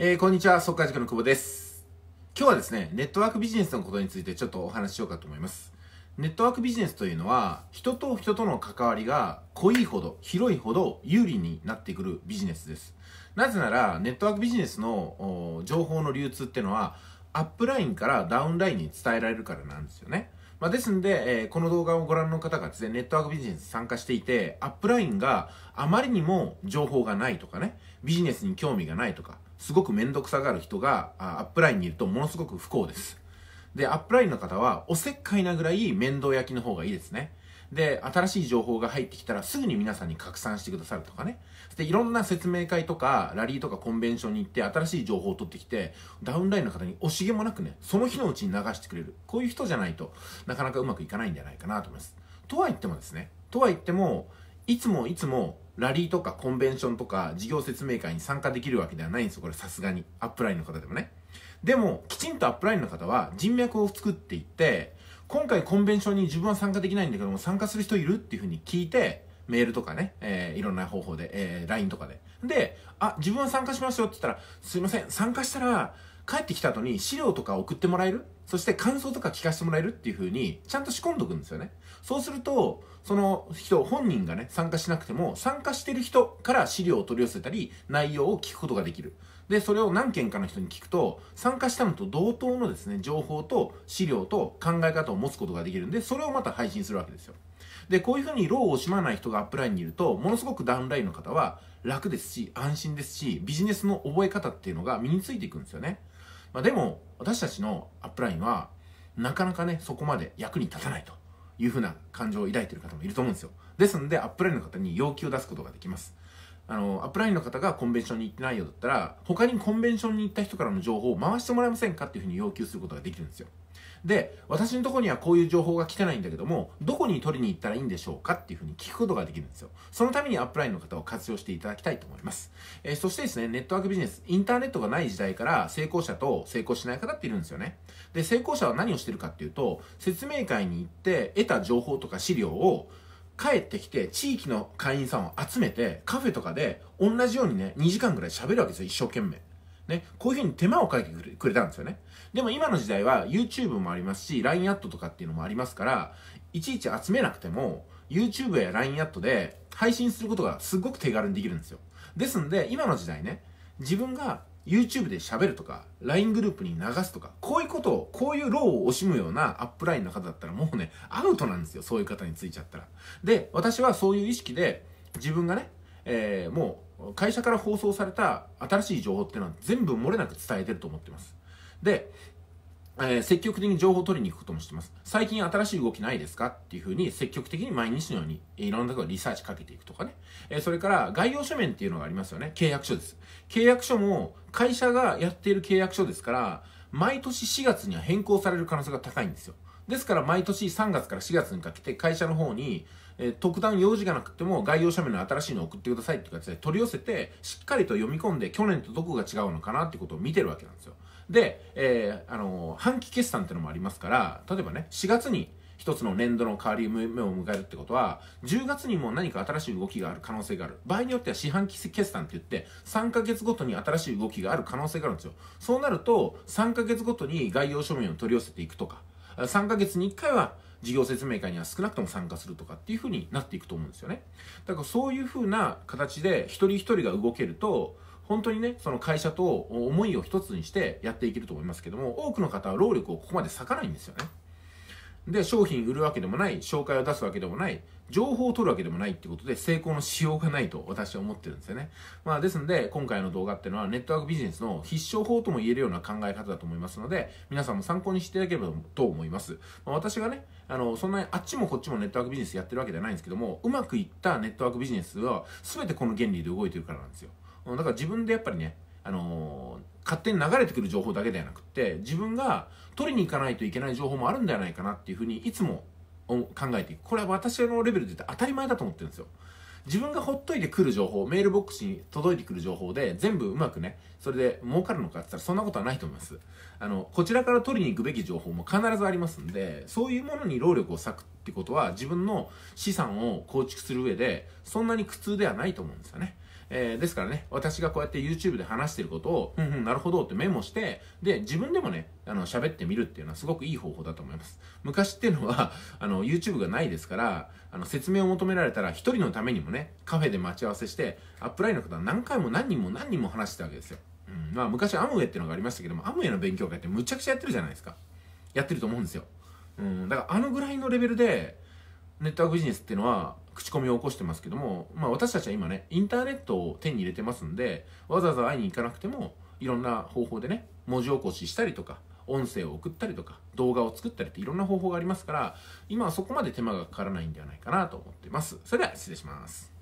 えー、こんにちは、速稼塾の久保です。今日はですね、ネットワークビジネスのことについてちょっとお話ししようかと思います。ネットワークビジネスというのは、人と人との関わりが濃いほど、広いほど有利になってくるビジネスです。なぜなら、ネットワークビジネスの情報の流通っていうのは、アップラインからダウンラインに伝えられるからなんですよね。まあ、ですんで、えー、この動画をご覧の方がですね、ネットワークビジネスに参加していて、アップラインがあまりにも情報がないとかね、ビジネスに興味がないとか、すごく面倒くさがる人があアップラインにいるとものすごく不幸です。で、アップラインの方はおせっかいなぐらい面倒焼きの方がいいですね。で、新しい情報が入ってきたらすぐに皆さんに拡散してくださるとかね。で、いろんな説明会とか、ラリーとかコンベンションに行って、新しい情報を取ってきて、ダウンラインの方に惜しげもなくね、その日のうちに流してくれる。こういう人じゃないとなかなかうまくいかないんじゃないかなと思います。とは言ってもですね、とは言っても、いつもいつも、ラリーとかコンベンションとか事業説明会に参加できるわけではないんですよ、これさすがに。アップラインの方でもね。でも、きちんとアップラインの方は人脈を作っていって、今回コンベンションに自分は参加できないんだけども、参加する人いるっていうふうに聞いて、メールとかね、えー、いろんな方法で、えー、LINE とかで。で、あ、自分は参加しますよって言ったら、すいません、参加したら、帰ってきた後に資料とか送ってもらえるそして感想とか聞かせてもらえるっていう風に、ちゃんと仕込んどくんですよね。そうすると、その人、本人がね、参加しなくても、参加してる人から資料を取り寄せたり、内容を聞くことができる。で、それを何件かの人に聞くと、参加したのと同等のですね、情報と資料と考え方を持つことができるんで、それをまた配信するわけですよ。で、こういう風に労を惜しまない人がアップラインにいると、ものすごくダウンラインの方は、楽ですし、安心ですし、ビジネスの覚え方っていうのが身についていくんですよね。まあ、でも、私たちのアップラインは、なかなかね、そこまで役に立たないというふうな感情を抱いている方もいると思うんですよ。ですので、アップラインの方に要求を出すことができます。あの、アップラインの方がコンベンションに行ってないようだったら、他にコンベンションに行った人からの情報を回してもらえませんかっていうふうに要求することができるんですよ。で、私のとこにはこういう情報が来てないんだけども、どこに取りに行ったらいいんでしょうかっていうふうに聞くことができるんですよ。そのためにアップラインの方を活用していただきたいと思います。えー、そしてですね、ネットワークビジネス、インターネットがない時代から成功者と成功しない方っているんですよね。で、成功者は何をしてるかっていうと、説明会に行って得た情報とか資料を、帰ってきて、地域の会員さんを集めて、カフェとかで、同じようにね、2時間ぐらい喋るわけですよ、一生懸命。ね、こういうふうに手間をかけてくれたんですよね。でも今の時代は YouTube もありますし、LINE アットとかっていうのもありますから、いちいち集めなくても、YouTube や LINE アットで配信することがすっごく手軽にできるんですよ。ですんで、今の時代ね、自分が YouTube で喋るとか、LINE グループに流すとか、こういうことを、こういう労を惜しむようなアップラインの方だったらもうね、アウトなんですよ。そういう方についちゃったら。で、私はそういう意識で、自分がね、えー、もう、会社から放送された新しい情報っていうのは全部漏れなく伝えてると思ってます。で、えー、積極的に情報を取りに行くこともしてます。最近新しい動きないですかっていうふうに積極的に毎日のようにいろんなところリサーチかけていくとかね。えー、それから概要書面っていうのがありますよね。契約書です。契約書も会社がやっている契約書ですから、毎年4月には変更される可能性が高いんですよ。ですから毎年3月から4月にかけて会社の方に、えー、特段用事がなくても概要書面の新しいのを送ってくださいっていう形で取り寄せて、しっかりと読み込んで去年とどこが違うのかなってことを見てるわけなんですよ。で、えー、あのー、半期決算ってのもありますから、例えばね、4月に一つの年度の変わり目を迎えるってことは、10月にも何か新しい動きがある可能性がある。場合によっては四半期決算って言って、3ヶ月ごとに新しい動きがある可能性があるんですよ。そうなると、3ヶ月ごとに概要書面を取り寄せていくとか、3ヶ月に1回は、事業説明会には少なくとも参加するとかっていうふうになっていくと思うんですよね。だからそういうふうな形で一人一人が動けると、本当にね、その会社と思いを一つにしてやっていけると思いますけども、多くの方は労力をここまで割かないんですよね。で、商品売るわけでもない、紹介を出すわけでもない、情報を取るわけでもないってことで成功のしようがないと私は思ってるんですよね。まあですので、今回の動画っていうのはネットワークビジネスの必勝法とも言えるような考え方だと思いますので、皆さんも参考にしていただければと思います。まあ、私がね、あの、そんなにあっちもこっちもネットワークビジネスやってるわけではないんですけども、うまくいったネットワークビジネスは全てこの原理で動いてるからなんですよ。だから自分でやっぱりね、あの勝手に流れてくる情報だけではなくて自分が取りに行かないといけない情報もあるんではないかなっていうふうにいつも考えていくこれは私のレベルで言って当たり前だと思ってるんですよ自分がほっといてくる情報メールボックスに届いてくる情報で全部うまくねそれで儲かるのかって言ったらそんなことはないと思いますあのこちらから取りに行くべき情報も必ずありますんでそういうものに労力を割くってことは自分の資産を構築する上でそんなに苦痛ではないと思うんですよねえー、ですからね、私がこうやって YouTube で話してることを、うんうん、なるほどってメモして、で、自分でもね、あの、喋ってみるっていうのはすごくいい方法だと思います。昔っていうのは、あの、YouTube がないですから、あの、説明を求められたら、一人のためにもね、カフェで待ち合わせして、アップラインの方は何回も何人も何人も話してたわけですよ。うん、まあ、昔アムウェイっていうのがありましたけども、アムウェイの勉強会ってむちゃくちゃやってるじゃないですか。やってると思うんですよ。うん、だからあのぐらいのレベルで、ネットワークビジネスっていうのは口コミを起こしてますけども、まあ、私たちは今ねインターネットを手に入れてますんでわざわざ会いに行かなくてもいろんな方法でね文字起こししたりとか音声を送ったりとか動画を作ったりっていろんな方法がありますから今はそこまで手間がかからないんではないかなと思ってますそれでは失礼します